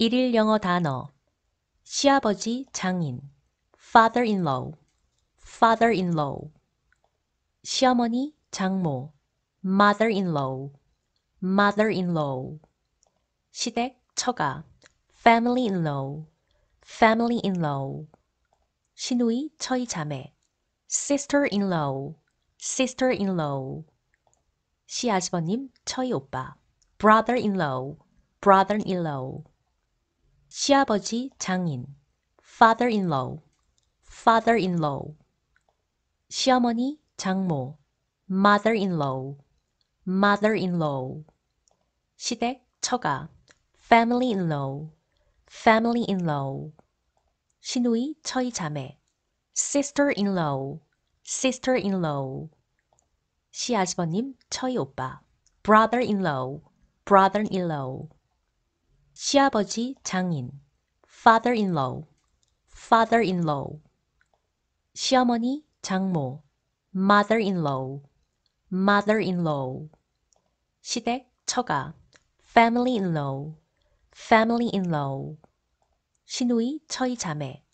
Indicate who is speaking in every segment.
Speaker 1: 1일 영어 단어 시아버지 장인 father-in-law father-in-law 시어머니 장모 mother-in-law mother-in-law 시댁 처가 family-in-law family-in-law 시누이 처이 자매 sister-in-law sister-in-law 시아버님 처이 오빠 brother-in-law brother-in-law 시아버지 장인 father-in-law father-in-law 시어머니 장모 mother-in-law mother-in-law 시댁 처가 family-in-law family-in-law 시누이 처이 자매 sister-in-law sister-in-law 시아버님 처이 오빠 brother-in-law brother-in-law 시아버지 장인 father-in-law father-in-law 시어머니 장모 mother-in-law mother-in-law 시댁 처가 family-in-law family-in-law 시누이 처이 자매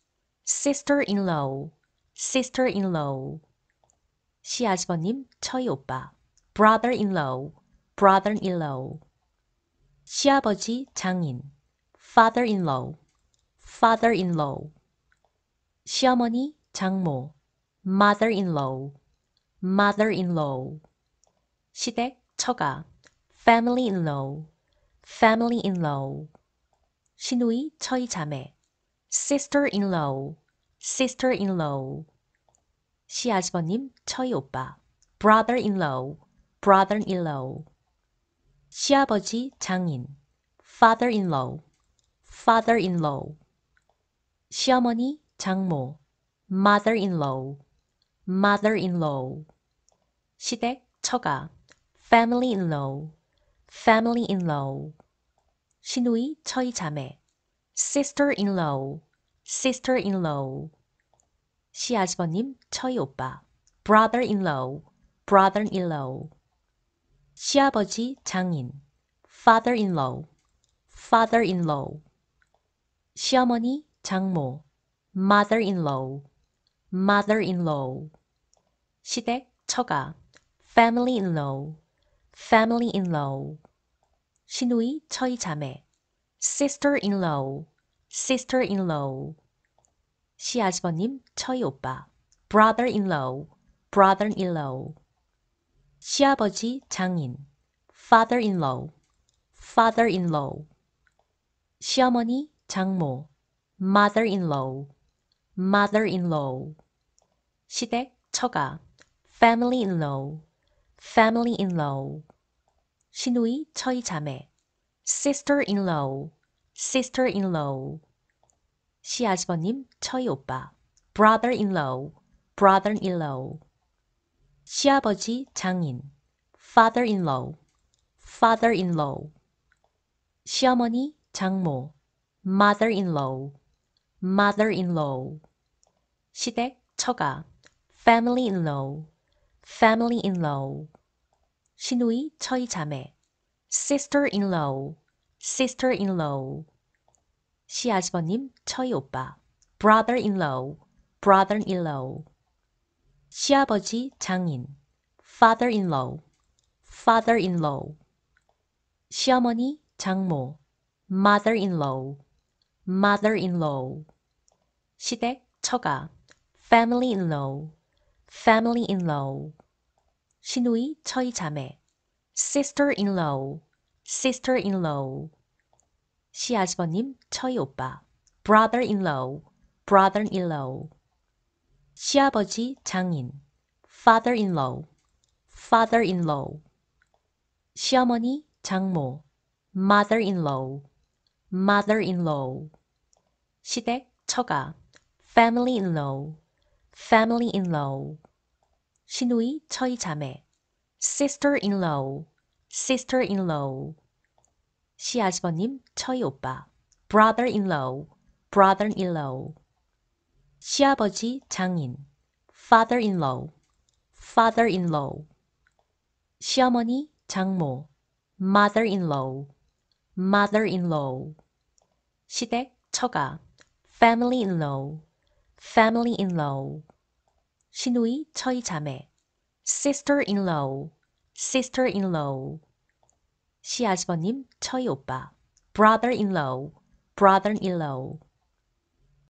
Speaker 1: sister-in-law sister-in-law 시아버님 처이 오빠 brother-in-law brother-in-law 시아버지 장인 father-in-law father-in-law 시어머니 장모 mother-in-law mother-in-law 시댁 처가 family-in-law family-in-law 시누이 처이 자매 sister-in-law sister-in-law 시아버님 처이 오빠 brother-in-law brother-in-law 시아버지 장인 father-in-law father-in-law 시어머니 장모 mother-in-law mother-in-law 시댁 처가 family-in-law family-in-law 시누이 처이 자매 sister-in-law sister-in-law 시아버님 처이 오빠 brother-in-law brother-in-law 시아버지 장인 father-in-law father-in-law 시어머니 장모 mother-in-law mother-in-law 시댁 처가 family-in-law family-in-law 시누이 처이 자매 sister-in-law sister-in-law 시아버님 처이 오빠 brother-in-law brother-in-law 시아버지 장인 father-in-law father-in-law 시어머니 장모 mother-in-law mother-in-law 시댁 처가 family-in-law family-in-law 시누이 처이 자매 sister-in-law sister-in-law 시아버님 처이 오빠 brother-in-law brother-in-law 시아버지 장인 father-in-law father-in-law 시어머니 장모 mother-in-law mother-in-law 시댁 처가 family-in-law family-in-law 시누이 처이 자매 sister-in-law sister-in-law 시아버님 처이 오빠 brother-in-law brother-in-law 시아버지 장인 father-in-law father-in-law 시어머니 장모 mother-in-law mother-in-law 시댁 처가 family-in-law family-in-law 시누이 처이 자매 sister-in-law sister-in-law 시아버님 처이 오빠 brother-in-law brother-in-law 시아버지 장인 father-in-law father-in-law 시어머니 장모 mother-in-law mother-in-law 시댁 처가 family-in-law family-in-law 시누이 처이 자매 sister-in-law sister-in-law 시아버님 처이 오빠 brother-in-law brother-in-law 시아버지 장인 father-in-law father-in-law 시어머니 장모 mother-in-law mother-in-law 시댁 처가 family-in-law family-in-law 시누이 처이 자매 sister-in-law sister-in-law 시아버님 처이 오빠 brother-in-law brother-in-law